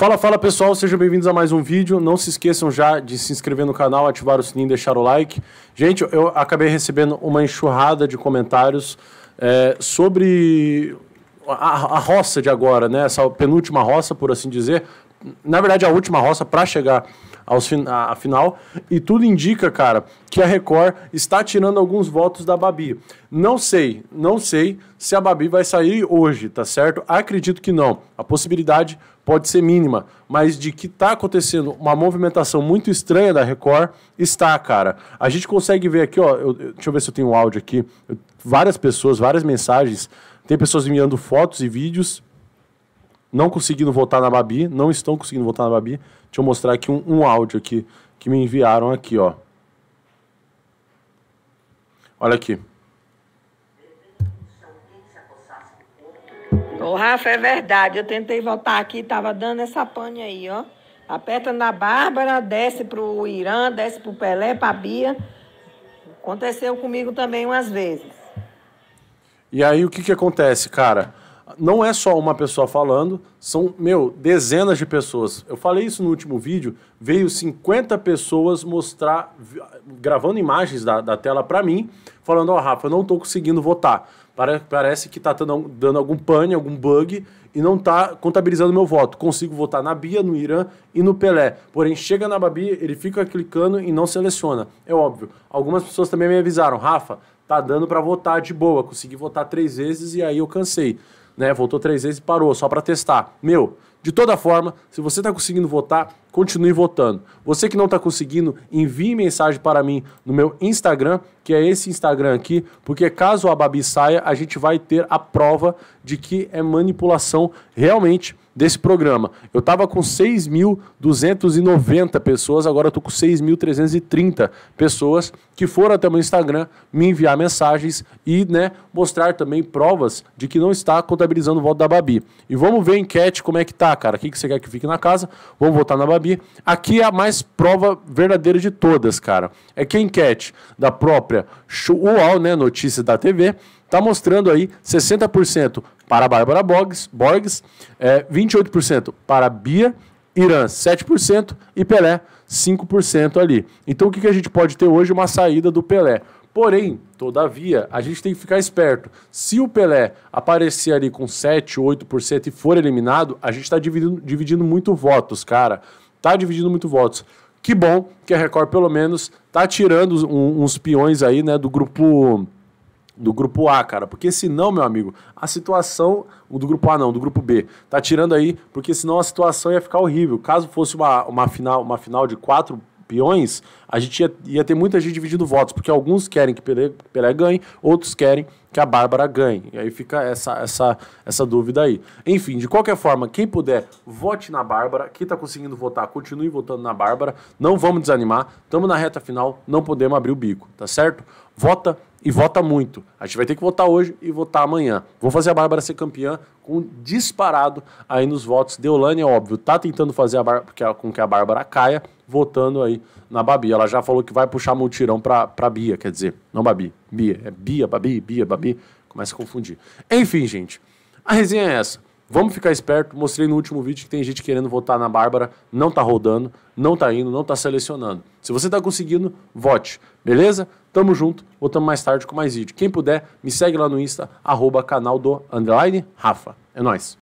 Fala, fala pessoal, sejam bem-vindos a mais um vídeo. Não se esqueçam já de se inscrever no canal, ativar o sininho e deixar o like. Gente, eu acabei recebendo uma enxurrada de comentários é, sobre a, a, roça de agora, né? Essa penúltima roça, por assim dizer, na verdade, a última roça para chegar aos fin à final. E tudo indica, cara, que a Record está tirando alguns votos da Babi. Não sei, não sei se a Babi vai sair hoje, tá certo? Acredito que não. A possibilidade pode ser mínima, mas de que está acontecendo uma movimentação muito estranha da Record, está, cara. A gente consegue ver aqui, ó, eu, deixa eu ver se eu tenho um áudio aqui. Eu, várias pessoas, várias mensagens. Tem pessoas enviando fotos e vídeos não conseguindo voltar na Babi, não estão conseguindo voltar na Babi. Deixa eu mostrar aqui um, um áudio aqui que me enviaram aqui, ó. Olha aqui. Ô, Rafa, é verdade. Eu tentei voltar aqui, tava dando essa pane aí, ó. Aperta na Bárbara, desce pro Irã, desce pro Pelé, pra Bia. Aconteceu comigo também umas vezes. E aí, o que que acontece, cara? não é só uma pessoa falando, são, meu, dezenas de pessoas. Eu falei isso no último vídeo, veio 50 pessoas mostrar, gravando imagens da, da tela para mim, falando, ó, oh, Rafa, eu não tô conseguindo votar. Parece que tá dando, dando algum pane, algum bug, e não tá contabilizando meu voto. Consigo votar na Bia, no Irã e no Pelé. Porém, chega na Babi, ele fica clicando e não seleciona. É óbvio. Algumas pessoas também me avisaram, Rafa, tá dando para votar de boa, consegui votar três vezes e aí eu cansei né? Voltou três vezes e parou, só para testar. Meu, de toda forma, se você está conseguindo votar, continue votando. Você que não está conseguindo, envie mensagem para mim no meu Instagram, que é esse Instagram aqui, porque caso a Babi saia, a gente vai ter a prova de que é manipulação realmente desse programa. Eu estava com 6.290 pessoas, agora estou com 6.330 pessoas que foram até o meu Instagram me enviar mensagens e né, mostrar também provas de que não está contabilizando o voto da Babi. E vamos ver a enquete como é que tá, cara. O que, que você quer que fique na casa? Vamos votar na Babi Aqui é a mais prova verdadeira de todas, cara. É que a enquete da própria UOL, né, notícia da TV, tá mostrando aí 60% para a Bárbara Borges, Borges é, 28% para a Bia, Irã 7% e Pelé 5% ali. Então o que, que a gente pode ter hoje? Uma saída do Pelé. Porém, todavia, a gente tem que ficar esperto. Se o Pelé aparecer ali com 7, 8% e for eliminado, a gente está dividindo, dividindo muito votos, cara. Tá dividindo muito votos. Que bom que a Record, pelo menos, tá tirando um, uns peões aí, né, do grupo do grupo A, cara, porque senão, meu amigo, a situação do grupo A não, do grupo B, tá tirando aí, porque senão a situação ia ficar horrível. Caso fosse uma, uma final, uma final de quatro peões, a gente ia, ia, ter muita gente dividindo votos, porque alguns querem que Pelé, Pelé ganhe, outros querem que a Bárbara ganhe. E aí fica essa, essa, essa dúvida aí. Enfim, de qualquer forma, quem puder, vote na Bárbara. Quem está conseguindo votar, continue votando na Bárbara. Não vamos desanimar. Estamos na reta final, não podemos abrir o bico, tá certo? Vota e vota muito. A gente vai ter que votar hoje e votar amanhã. Vou fazer a Bárbara ser campeã com disparado aí nos votos. Deolane, é óbvio, tá tentando fazer a Bárbara, com que a Bárbara caia, votando aí na Babi. Ela já falou que vai puxar multirão pra, pra Bia, quer dizer, não Babi, Bia. É Bia, Babi, Bia, Babi. Começa a confundir. Enfim, gente, a resenha é essa. Vamos ficar esperto. Mostrei no último vídeo que tem gente querendo votar na Bárbara, não tá rodando, não tá indo, não tá selecionando. Se você tá conseguindo, vote. Beleza? Tamo junto. Voltamos mais tarde com mais vídeo. Quem puder, me segue lá no Insta, arroba canal do underline Rafa. É nóis.